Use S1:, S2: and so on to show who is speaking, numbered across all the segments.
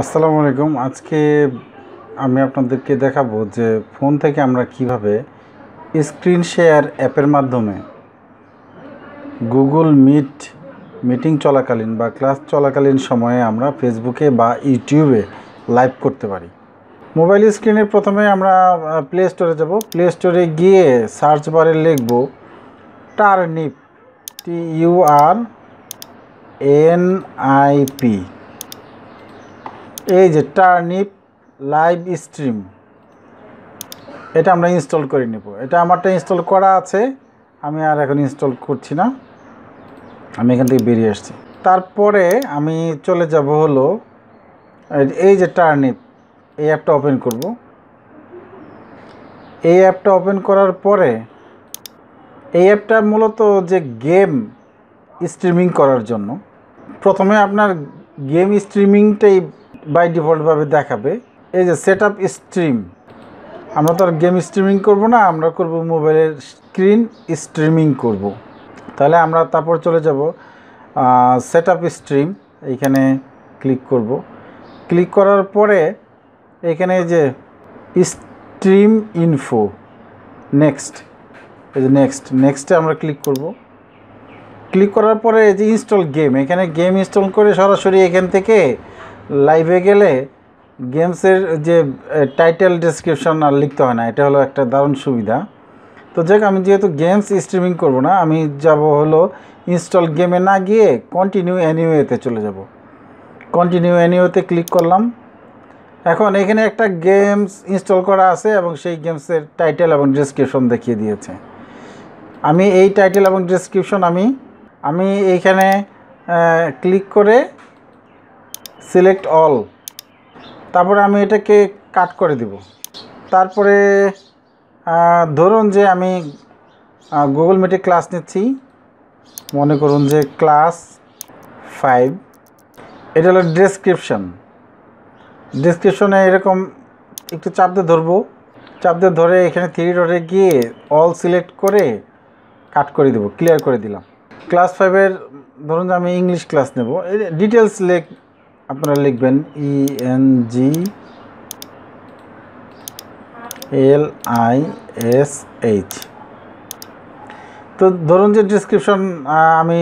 S1: আসসালামু আলাইকুম আজকে আমি আপনাদেরকে দেখাবো যে ফোন থেকে আমরা কিভাবে স্ক্রিন শেয়ার অ্যাপের মাধ্যমে গুগল মিট মিটিং চলাকালীন বা ক্লাস চলাকালীন সময়ে আমরা ফেসবুকে বা ইউটিউবে লাইভ করতে পারি মোবাইল স্ক্রিনে প্রথমে আমরা প্লে স্টোরে যাব প্লে স্টোরে গিয়ে সার্চ বারে লিখব turnip T U R N I P এই যে টার্নিপ লাইভ স্ট্রিম এটা আমরা ইনস্টল করে নেব এটা আমারটা ইনস্টল করা আছে আমি আর এখন ইনস্টল করছি না আমি এখান থেকে বেরিয়ে আসছি তারপরে আমি চলে যাব হলো এই যে টার্নিপ এই অ্যাপটা ওপেন করব এই অ্যাপটা ওপেন করার পরে এই অ্যাপটা মূলত যে গেম স্ট্রিমিং করার জন্য প্রথমে আপনার গেম স্ট্রিমিংটাই বাই ডিফল্টভাবে দেখাবে এই যে সেট আপ স্ট্রিম আমরা তো আর গেম স্ট্রিমিং করব না আমরা করব মোবাইলের স্ক্রিন স্ট্রিমিং করব। তাহলে আমরা তারপর চলে যাব সেট আপ স্ট্রিম এইখানে ক্লিক করব। ক্লিক করার পরে এখানে যে স্ট্রিম ইনফো নেক্সট এই যে নেক্সট নেক্সটে আমরা ক্লিক করব ক্লিক করার পরে এই যে ইনস্টল গেম এখানে গেম ইনস্টল করে সরাসরি এখান থেকে লাইভে গেলে গেমসের যে টাইটেল ডিসক্রিপশন আর লিখতে হয় না এটা হলো একটা দারুণ সুবিধা তো যাক আমি যেহেতু গেমস স্ট্রিমিং করব না আমি যাব হলো ইনস্টল গেমে না গিয়ে কন্টিনিউ অ্যানিওতে চলে যাব কন্টিনিউ অ্যানিওতে ক্লিক করলাম এখন এখানে একটা গেমস ইনস্টল করা আছে এবং সেই গেমসের টাইটেল এবং ডিসক্রিপশন দেখিয়ে দিয়েছে আমি এই টাইটেল এবং ডিসক্রিপশন আমি আমি এইখানে ক্লিক করে সিলেক্ট অল তারপরে আমি এটাকে কাট করে দিব তারপরে ধরুন যে আমি গুগল মিটে ক্লাস নিচ্ছি মনে করুন যে ক্লাস ফাইভ এটা হলো ডেসক্রিপশন ডিসক্রিপশনে এরকম একটু চাপ দিয়ে ধরবো চাপ দিয়ে ধরে এখানে থ্রি ডটে গিয়ে অল সিলেক্ট করে কাট করে দেবো ক্লিয়ার করে দিলাম ক্লাস ফাইভের ধরুন যে আমি ইংলিশ ক্লাস নেব ডিটেলস লেখ আপনারা লিখবেন E N G L I S H তো ধরুন যে ডিসক্রিপশন আমি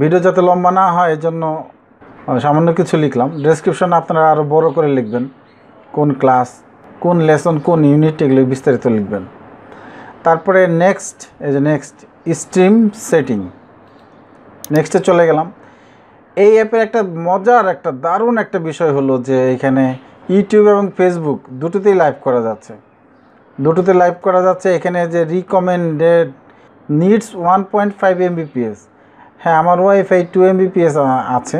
S1: ভিডিও যাতে লম্বা না হয় এই জন্য সামান্য কিছু লিখলাম ডিসক্রিপশন আপনারা আরও বড় করে লিখবেন কোন ক্লাস কোন লেসন কোন ইউনিট এগুলো বিস্তারিত লিখবেন তারপরে নেক্সট এই যে নেক্সট স্ট্রিম সেটিং নেক্সটে চলে গেলাম এই অ্যাপের একটা মজার একটা দারুণ একটা বিষয় হলো যে এখানে ইউটিউব এবং ফেসবুক দুটোতেই লাইভ করা যাচ্ছে দুটোতে লাইভ করা যাচ্ছে এখানে যে recommended needs one point five Mbps হ্যাঁ আমার ওয়াইফাই টু এমবিপিএস আছে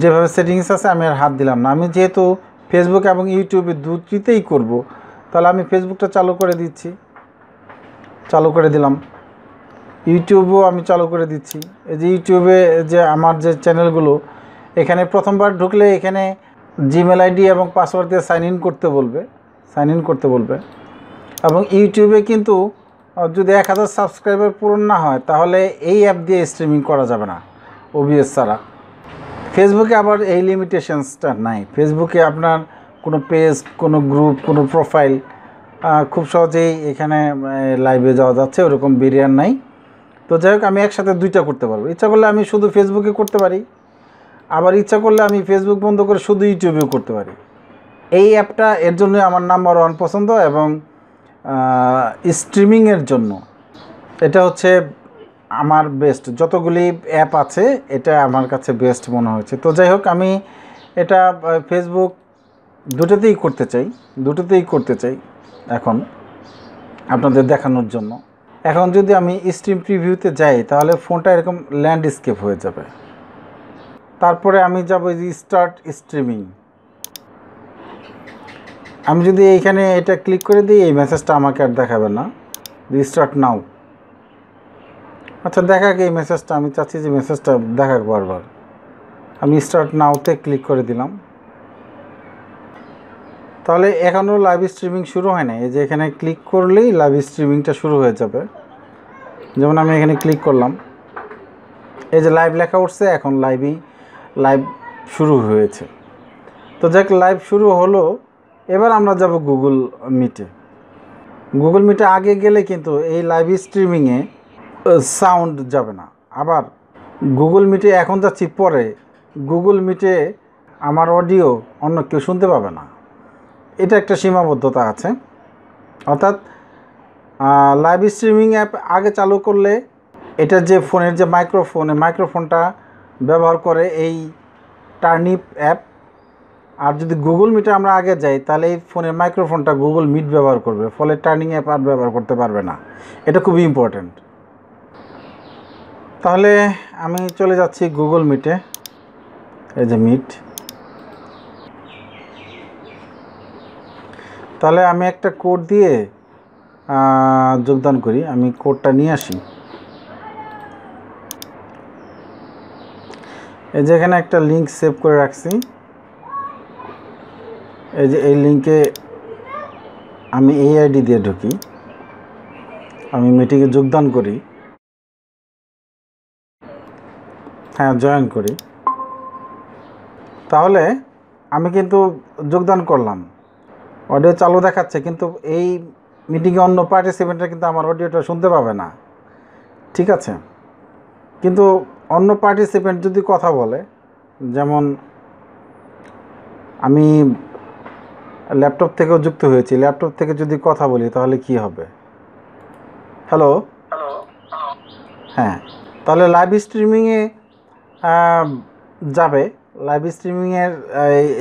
S1: যেভাবে সেটিংস আছে আমি আর হাত দিলাম না আমি যেহেতু ফেসবুক এবং ইউটিউবে দুটিতেই করব তাহলে আমি ফেসবুকটা চালু করে দিচ্ছি চালু করে দিলাম ইউটিউবও আমি চালু করে দিচ্ছি এই যে ইউটিউবে যে আমার যে চ্যানেলগুলো এখানে প্রথমবার ঢুকলে এখানে জিমেল আইডি এবং পাসওয়ার্ড দিয়ে সাইন ইন করতে বলবে সাইন ইন করতে বলবে এবং ইউটিউবে কিন্তু যদি এক হাজার সাবস্ক্রাইবার পূরণ না হয় তাহলে এই অ্যাপ দিয়ে স্ট্রিমিং করা যাবে না ওবিএস ছাড়া ফেসবুকে আবার এই লিমিটেশনসটা নাই ফেসবুকে আপনার কোনো পেজ কোনো গ্রুপ কোনো প্রোফাইল খুব সহজেই এখানে লাইভে যাওয়া যাচ্ছে ওরকম বিরিয়ান নাই তো যাই হোক আমি একসাথে দুইটা করতে পারবো ইচ্ছা করলে আমি শুধু ফেসবুকে করতে পারি আবার ইচ্ছা করলে আমি ফেসবুক বন্ধ করে শুধু ইউটিউবেও করতে পারি এই অ্যাপটা এর জন্য আমার নাম্বার ওয়ান পছন্দ এবং স্ট্রিমিংয়ের জন্য এটা হচ্ছে আমার বেস্ট যতগুলি অ্যাপ আছে এটা আমার কাছে বেস্ট মনে হয়েছে তো যাই হোক আমি এটা ফেসবুক দুটোতেই করতে চাই দুটোতেই করতে চাই এখন আপনাদের দেখানোর জন্য এখন যদি আমি স্ট্রিম প্রিভিউতে যাই তাহলে ফোনটা এরকম ল্যান্ডস্কেপ হয়ে যাবে তারপরে আমি যাব স্টার্ট স্ট্রিমিং আমি যদি এইখানে এটা ক্লিক করে দিই এই মেসেজটা আমাকে আর দেখাবে না স্টার্ট নাও আচ্ছা দেখাক এই মেসেজটা আমি চাচ্ছি যে মেসেজটা দেখাক বারবার আমি স্টার্ট নাওতে ক্লিক করে দিলাম তাহলে এখনও লাইভ স্ট্রিমিং শুরু হয় না এই যে এখানে ক্লিক করলেই লাইভ স্ট্রিমিংটা শুরু হয়ে যাবে যেমন আমি এখানে ক্লিক করলাম এই যে লাইভ লেখা উঠছে এখন লাইভই লাইভ শুরু হয়েছে তো যাক লাইভ শুরু হলো এবার আমরা যাব গুগল মিটে গুগল মিটে আগে গেলে কিন্তু এই লাইভ স্ট্রিমিংয়ে সাউন্ড যাবে না আবার গুগল মিটে এখন যাচ্ছি পরে গুগল মিটে আমার অডিও অন্য কেউ শুনতে পাবে না এটা একটা সীমাবদ্ধতা আছে অর্থাৎ লাইভ স্ট্রিমিং অ্যাপ আগে চালু করলে এটা যে ফোনের যে মাইক্রোফোন মাইক্রোফোনটা ব্যবহার করে এই টার্নিপ অ্যাপ আর যদি গুগল মিটে আমরা আগে যাই তাহলে এই ফোনের মাইক্রোফোনটা গুগল মিট ব্যবহার করবে ফলে টার্নিং অ্যাপ আর ব্যবহার করতে পারবে না এটা খুবই ইম্পর্ট্যান্ট তাহলে আমি চলে যাচ্ছি গুগল মিটে এই যে মিট তাহলে আমি একটা কোড দিয়ে যোগদান করি আমি কোডটা নিয়ে আসি এই যে এখানে একটা লিঙ্ক সেভ করে রাখছি এই যে এই লিঙ্কে আমি এই আইডি দিয়ে ঢুকি আমি মিটিংয়ে যোগদান করি হ্যাঁ জয়েন করি তাহলে আমি কিন্তু যোগদান করলাম অডিও চালু দেখাচ্ছে কিন্তু এই মিটিংয়ে অন্য পার্টিসিপেন্টরা কিন্তু আমার অডিওটা শুনতে পাবে না ঠিক আছে কিন্তু অন্য পার্টিসিপেন্ট যদি কথা বলে যেমন আমি ল্যাপটপ থেকেও যুক্ত হয়েছি ল্যাপটপ থেকে যদি কথা বলি তাহলে কি হবে হ্যালো হ্যাঁ তাহলে লাইভ স্ট্রিমিংয়ে যাবে লাইভ স্ট্রিমিংয়ের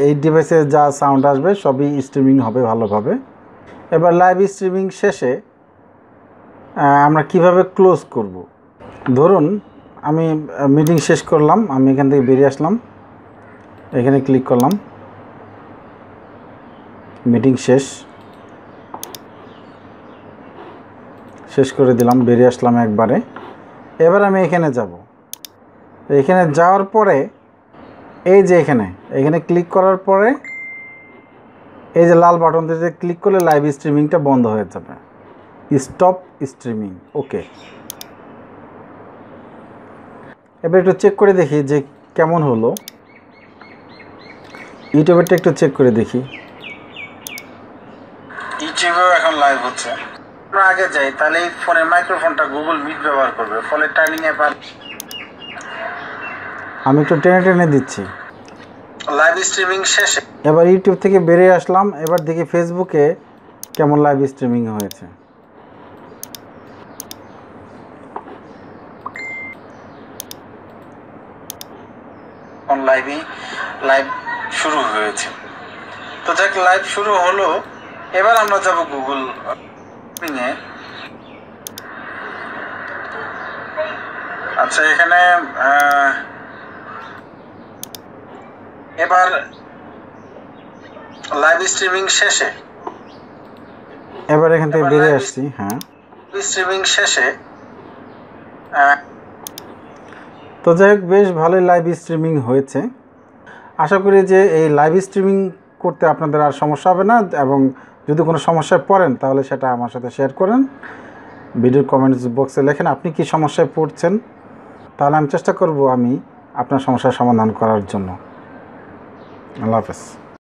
S1: এই ডিভাইসে যা সাউন্ড আসবে সবই স্ট্রিমিং হবে ভালোভাবে এবার লাইভ স্ট্রিমিং শেষে আমরা কিভাবে ক্লোজ করব। ধরুন আমি মিটিং শেষ করলাম আমি এখান থেকে বেরিয়ে আসলাম এখানে ক্লিক করলাম মিটিং শেষ শেষ করে দিলাম বেরিয়ে আসলাম একবারে এবার আমি এখানে যাব এখানে যাওয়ার পরে এই যে এখানে এখানে ক্লিক করার পরে এই যে লাল বাটনটিতে ক্লিক করলে লাইভ স্ট্রিমিংটা বন্ধ হয়ে যাবে স্টপ স্ট্রিমিং ওকে এবার একটু চেক করে দেখি যে কেমন হলো ইউটিউবেরটা একটু চেক করে দেখি ইউটিউবেও এখন লাইভ হচ্ছে আমরা আগে যাই তাহলে এই ফোনের মাইক্রোফোনটা গুগল মিট ব্যবহার করবে ফলে টাইমিং অ্যাপ আমি একটু টেনে টেনে দিচ্ছি লাইভ স্ট্রিমিং শেষে এবার ইউটিউব থেকে বেরিয়ে আসলাম এবার দেখি ফেসবুকে কেমন লাইভ স্ট্রিমিং হয়েছে লাইভই লাইভ শুরু হয়েছে তো যাক লাইভ শুরু হলো এবার আমরা যাব গুগল এ আচ্ছা এখানে এবার লাইভ স্ট্রিমিং শেষে এবার এখান থেকে বেরিয়ে আসছি হ্যাঁ স্ট্রিমিং শেষে তো যাই হোক বেশ ভালোই লাইভ স্ট্রিমিং হয়েছে আশা করি যে এই লাইভ স্ট্রিমিং করতে আপনাদের আর সমস্যা হবে না এবং যদি কোনো সমস্যায় পড়েন তাহলে সেটা আমার সাথে শেয়ার করেন ভিডিওর কমেন্টস বক্সে লেখেন আপনি কি সমস্যায় পড়ছেন তাহলে আমি চেষ্টা করব আমি আপনার সমস্যার সমাধান করার জন্য I love us.